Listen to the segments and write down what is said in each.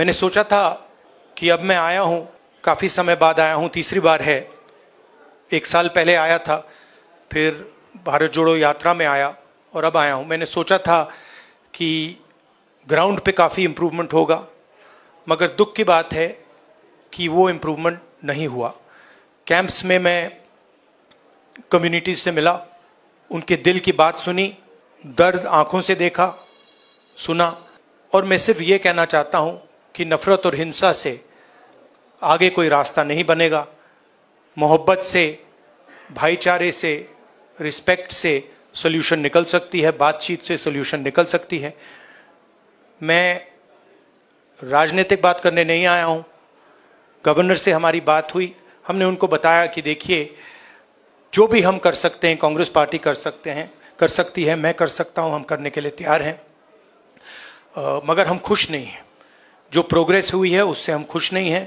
मैंने सोचा था कि अब मैं आया हूँ काफ़ी समय बाद आया हूँ तीसरी बार है एक साल पहले आया था फिर भारत जोड़ो यात्रा में आया और अब आया हूँ मैंने सोचा था कि ग्राउंड पे काफ़ी इम्प्रूवमेंट होगा मगर दुख की बात है कि वो इम्प्रूवमेंट नहीं हुआ कैंप्स में मैं कम्युनिटी से मिला उनके दिल की बात सुनी दर्द आँखों से देखा सुना और मैं सिर्फ ये कहना चाहता हूँ कि नफ़रत और हिंसा से आगे कोई रास्ता नहीं बनेगा मोहब्बत से भाईचारे से रिस्पेक्ट से सोल्यूशन निकल सकती है बातचीत से सोल्यूशन निकल सकती है मैं राजनीतिक बात करने नहीं आया हूँ गवर्नर से हमारी बात हुई हमने उनको बताया कि देखिए जो भी हम कर सकते हैं कांग्रेस पार्टी कर सकते हैं कर सकती है मैं कर सकता हूँ हम करने के लिए तैयार हैं मगर हम खुश नहीं हैं जो प्रोग्रेस हुई है उससे हम खुश नहीं हैं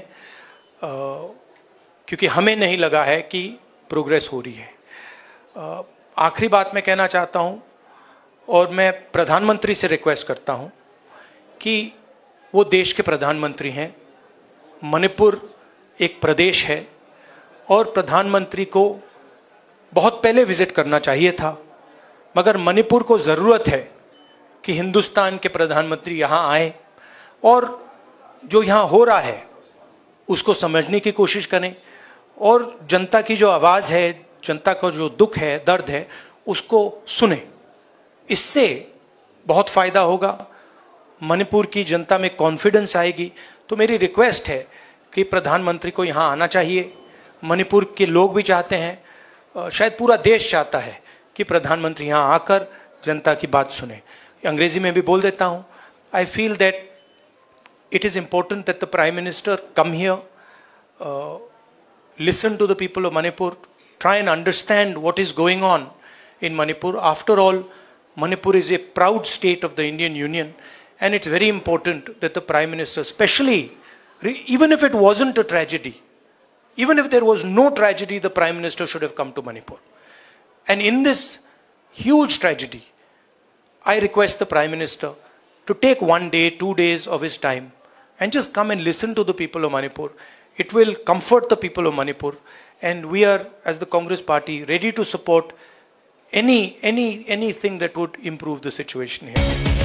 क्योंकि हमें नहीं लगा है कि प्रोग्रेस हो रही है आखिरी बात मैं कहना चाहता हूं और मैं प्रधानमंत्री से रिक्वेस्ट करता हूं कि वो देश के प्रधानमंत्री हैं मणिपुर एक प्रदेश है और प्रधानमंत्री को बहुत पहले विजिट करना चाहिए था मगर मणिपुर को ज़रूरत है कि हिंदुस्तान के प्रधानमंत्री यहाँ आए और जो यहाँ हो रहा है उसको समझने की कोशिश करें और जनता की जो आवाज़ है जनता का जो दुख है दर्द है उसको सुने इससे बहुत फ़ायदा होगा मणिपुर की जनता में कॉन्फिडेंस आएगी तो मेरी रिक्वेस्ट है कि प्रधानमंत्री को यहाँ आना चाहिए मणिपुर के लोग भी चाहते हैं शायद पूरा देश चाहता है कि प्रधानमंत्री यहाँ आकर जनता की बात सुने अंग्रेजी में भी बोल देता हूँ I feel that it is important that the Prime Minister come here, uh, listen to the people of Manipur, try and understand what is going on in Manipur. After all, Manipur is a proud state of the Indian Union and it's very important that the Prime Minister, especially, even if it wasn't a tragedy, even if there was no tragedy, the Prime Minister should have come to Manipur. And in this huge tragedy, I request the Prime Minister to take one day, two days of his time and just come and listen to the people of Manipur. It will comfort the people of Manipur. And we are, as the Congress party, ready to support any, any, anything that would improve the situation here.